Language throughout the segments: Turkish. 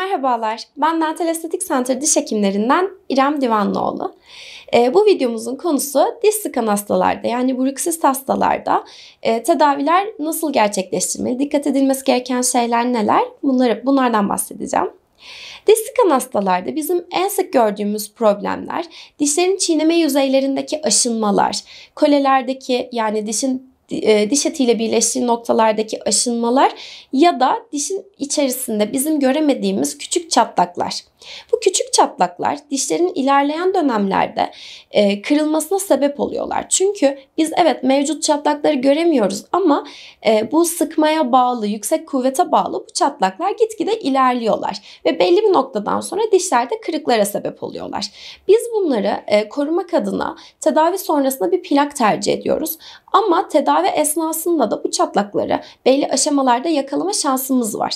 Merhabalar, ben Dental Estetik Center diş hekimlerinden İrem Divanlıoğlu. E, ee, bu videomuzun konusu diş sıkan hastalarda yani bruksist hastalarda e, tedaviler nasıl gerçekleştirmeli, dikkat edilmesi gereken şeyler neler bunları, bunlardan bahsedeceğim. Diş sıkan hastalarda bizim en sık gördüğümüz problemler dişlerin çiğneme yüzeylerindeki aşınmalar, kolelerdeki yani dişin e, diş etiyle birleştiği noktalardaki aşınmalar ya da dişin içerisinde bizim göremediğimiz küçük çatlaklar. Bu küçük çatlaklar dişlerin ilerleyen dönemlerde e, kırılmasına sebep oluyorlar. Çünkü biz evet mevcut çatlakları göremiyoruz ama e, bu sıkmaya bağlı, yüksek kuvvete bağlı bu çatlaklar gitgide ilerliyorlar. Ve belli bir noktadan sonra dişlerde kırıklara sebep oluyorlar. Biz bunları korumak adına tedavi sonrasında bir plak tercih ediyoruz. Ama tedavi tedavi esnasında da bu çatlakları belli aşamalarda yakalama şansımız var.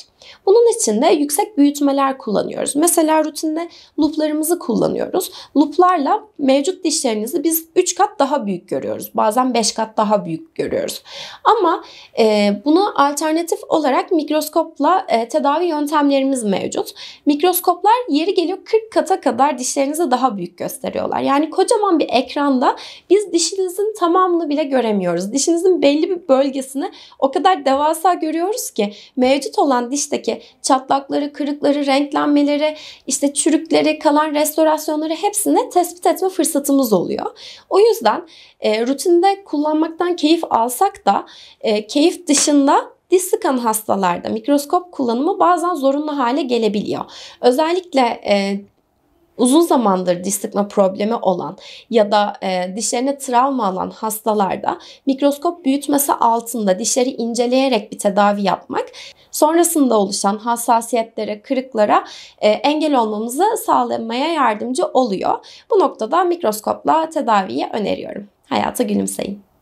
Bunun için de yüksek büyütmeler kullanıyoruz. Mesela rutinde luplarımızı kullanıyoruz. Luplarla mevcut dişlerinizi biz 3 kat daha büyük görüyoruz. Bazen 5 kat daha büyük görüyoruz. Ama e, bunu alternatif olarak mikroskopla e, tedavi yöntemlerimiz mevcut. Mikroskoplar yeri geliyor 40 kata kadar dişlerinizi daha büyük gösteriyorlar. Yani kocaman bir ekranda biz dişinizin tamamını bile göremiyoruz. Dişinizin vücudun belli bir bölgesini o kadar devasa görüyoruz ki mevcut olan dişteki çatlakları, kırıkları, renklenmeleri, işte çürükleri, kalan restorasyonları hepsini tespit etme fırsatımız oluyor. O yüzden e, rutinde kullanmaktan keyif alsak da e, keyif dışında diş sıkan hastalarda mikroskop kullanımı bazen zorunlu hale gelebiliyor. Özellikle e, uzun zamandır diş sıkma problemi olan ya da e, dişlerine travma alan hastalarda mikroskop büyütmesi altında dişleri inceleyerek bir tedavi yapmak sonrasında oluşan hassasiyetlere, kırıklara e, engel olmamızı sağlamaya yardımcı oluyor. Bu noktada mikroskopla tedaviyi öneriyorum. Hayata gülümseyin.